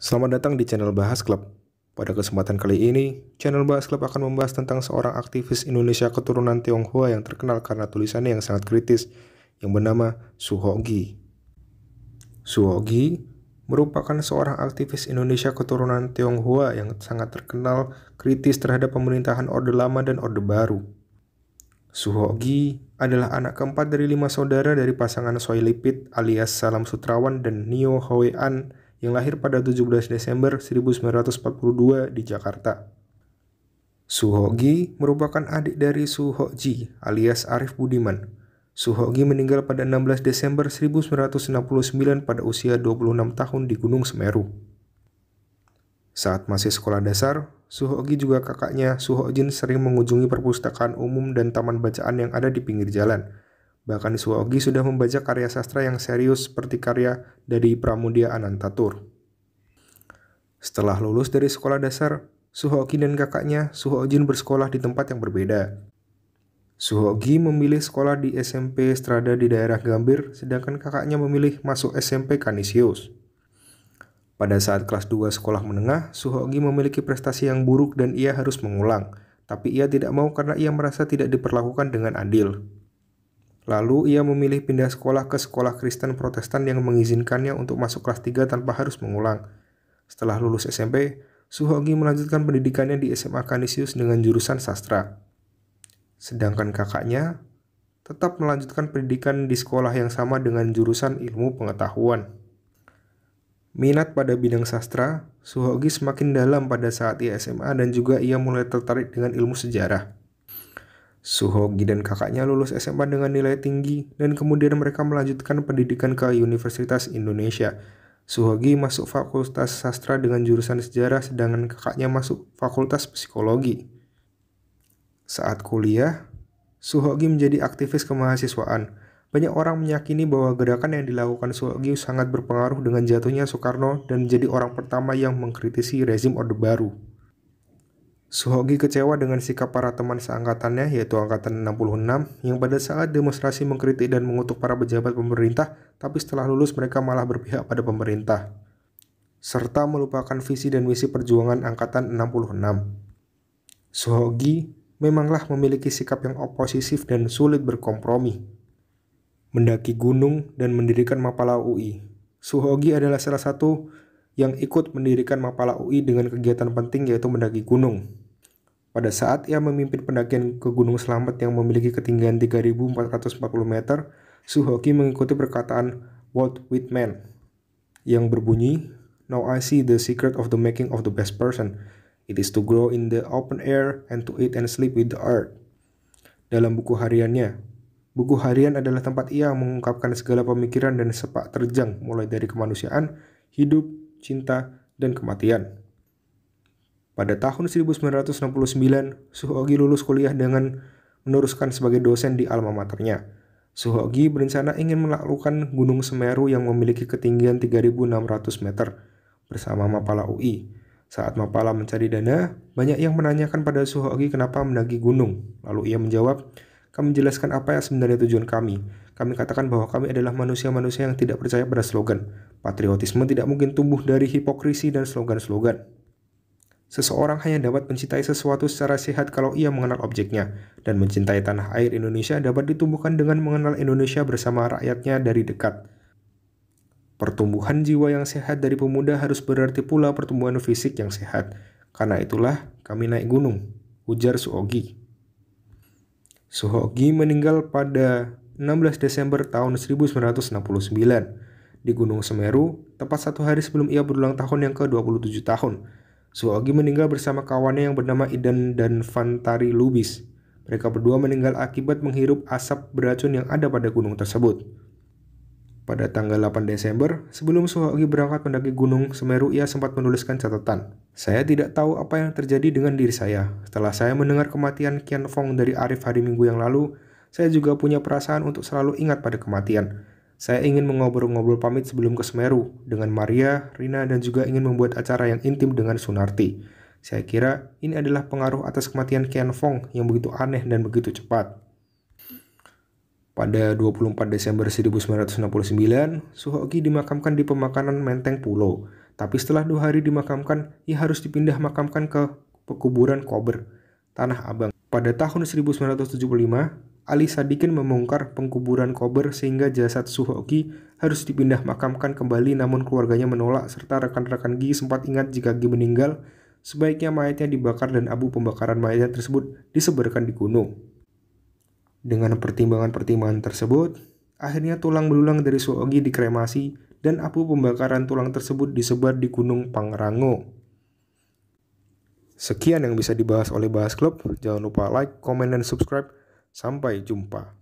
Selamat datang di channel Bahas Club. Pada kesempatan kali ini, channel Bahas Club akan membahas tentang seorang aktivis Indonesia keturunan Tionghoa yang terkenal karena tulisannya yang sangat kritis yang bernama Suhogi. Suhogi merupakan seorang aktivis Indonesia keturunan Tionghoa yang sangat terkenal kritis terhadap pemerintahan Orde Lama dan Orde Baru. Suhogi adalah anak keempat dari lima saudara dari pasangan Soilipit alias Salam Sutrawan dan Nio Hoean yang lahir pada 17 Desember 1942 di Jakarta. Suhogi merupakan adik dari Suhoji alias Arif Budiman. Suhogi meninggal pada 16 Desember 1969 pada usia 26 tahun di Gunung Semeru. Saat masih sekolah dasar, Suhogi juga kakaknya Suhojin sering mengunjungi perpustakaan umum dan taman bacaan yang ada di pinggir jalan – Bahkan Suwogi sudah membaca karya sastra yang serius seperti karya dari Pramudia Anantatur. Setelah lulus dari sekolah dasar, Suhoki dan kakaknya, Suhojin bersekolah di tempat yang berbeda. Suhogi memilih sekolah di SMP Strada di daerah Gambir, sedangkan kakaknya memilih masuk SMP Kanisius. Pada saat kelas 2 sekolah menengah, Suhogi memiliki prestasi yang buruk dan ia harus mengulang, tapi ia tidak mau karena ia merasa tidak diperlakukan dengan adil. Lalu ia memilih pindah sekolah ke sekolah Kristen Protestan yang mengizinkannya untuk masuk kelas 3 tanpa harus mengulang. Setelah lulus SMP, Suhogi melanjutkan pendidikannya di SMA Kanisius dengan jurusan sastra. Sedangkan kakaknya tetap melanjutkan pendidikan di sekolah yang sama dengan jurusan ilmu pengetahuan. Minat pada bidang sastra, Suhogi semakin dalam pada saat ia SMA dan juga ia mulai tertarik dengan ilmu sejarah. Suhogi dan kakaknya lulus SMA dengan nilai tinggi dan kemudian mereka melanjutkan pendidikan ke Universitas Indonesia. Suhogi masuk Fakultas Sastra dengan jurusan Sejarah sedangkan kakaknya masuk Fakultas Psikologi. Saat kuliah, Suhogi menjadi aktivis kemahasiswaan. Banyak orang meyakini bahwa gerakan yang dilakukan Suhogi sangat berpengaruh dengan jatuhnya Soekarno dan menjadi orang pertama yang mengkritisi rezim Orde Baru. Suhogi kecewa dengan sikap para teman seangkatannya yaitu angkatan 66 yang pada saat demonstrasi mengkritik dan mengutuk para pejabat pemerintah tapi setelah lulus mereka malah berpihak pada pemerintah serta melupakan visi dan misi perjuangan angkatan 66. Suhogi memanglah memiliki sikap yang oposisif dan sulit berkompromi. Mendaki gunung dan mendirikan Mapala UI. Suhogi adalah salah satu yang ikut mendirikan Mapala UI dengan kegiatan penting yaitu mendaki gunung. Pada saat ia memimpin pendakian ke Gunung Selamat yang memiliki ketinggian 3.440 meter, Suhoki mengikuti perkataan Walt Whitman yang berbunyi, Now I see the secret of the making of the best person. It is to grow in the open air and to eat and sleep with the earth. Dalam buku hariannya, buku harian adalah tempat ia mengungkapkan segala pemikiran dan sepak terjang mulai dari kemanusiaan, hidup, cinta, dan kematian. Pada tahun 1969, Suhogi lulus kuliah dengan meneruskan sebagai dosen di alma maternya. Suhogi berencana ingin melakukan Gunung Semeru yang memiliki ketinggian 3.600 meter bersama Mapala UI. Saat Mapala mencari dana, banyak yang menanyakan pada Suhogi kenapa mendaki gunung. Lalu ia menjawab, kami jelaskan apa yang sebenarnya tujuan kami. Kami katakan bahwa kami adalah manusia-manusia yang tidak percaya pada slogan. Patriotisme tidak mungkin tumbuh dari hipokrisi dan slogan-slogan. Seseorang hanya dapat mencintai sesuatu secara sehat kalau ia mengenal objeknya, dan mencintai tanah air Indonesia dapat ditumbuhkan dengan mengenal Indonesia bersama rakyatnya dari dekat. Pertumbuhan jiwa yang sehat dari pemuda harus berarti pula pertumbuhan fisik yang sehat. Karena itulah kami naik gunung, ujar Suogi. Suogi meninggal pada 16 Desember tahun 1969 di Gunung Semeru, tepat satu hari sebelum ia berulang tahun yang ke-27 tahun Suogi meninggal bersama kawannya yang bernama Idan dan Fantari Lubis. Mereka berdua meninggal akibat menghirup asap beracun yang ada pada gunung tersebut. Pada tanggal 8 Desember, sebelum Suhogi berangkat mendaki Gunung Semeru, ia sempat menuliskan catatan. Saya tidak tahu apa yang terjadi dengan diri saya. Setelah saya mendengar kematian Kian Fong dari Arif hari Minggu yang lalu, saya juga punya perasaan untuk selalu ingat pada kematian. Saya ingin mengobrol-ngobrol pamit sebelum ke Semeru dengan Maria, Rina, dan juga ingin membuat acara yang intim dengan Sunarti. Saya kira ini adalah pengaruh atas kematian Ken Fong yang begitu aneh dan begitu cepat. Pada 24 Desember 1969, Suhoki dimakamkan di pemakanan Menteng Pulo. Tapi setelah dua hari dimakamkan, ia harus dipindah makamkan ke pekuburan Kober, Tanah Abang. Pada tahun 1975, Ali Sadikin membongkar pengkuburan kober sehingga jasad Suhoki harus dipindah makamkan kembali namun keluarganya menolak serta rekan-rekan Gi sempat ingat jika Gi meninggal, sebaiknya mayatnya dibakar dan abu pembakaran mayat tersebut disebarkan di gunung. Dengan pertimbangan-pertimbangan tersebut, akhirnya tulang belulang dari Suhoki dikremasi dan abu pembakaran tulang tersebut disebar di Gunung Pangrango. Sekian yang bisa dibahas oleh Bahas Club. Jangan lupa like, comment, dan subscribe Sampai jumpa.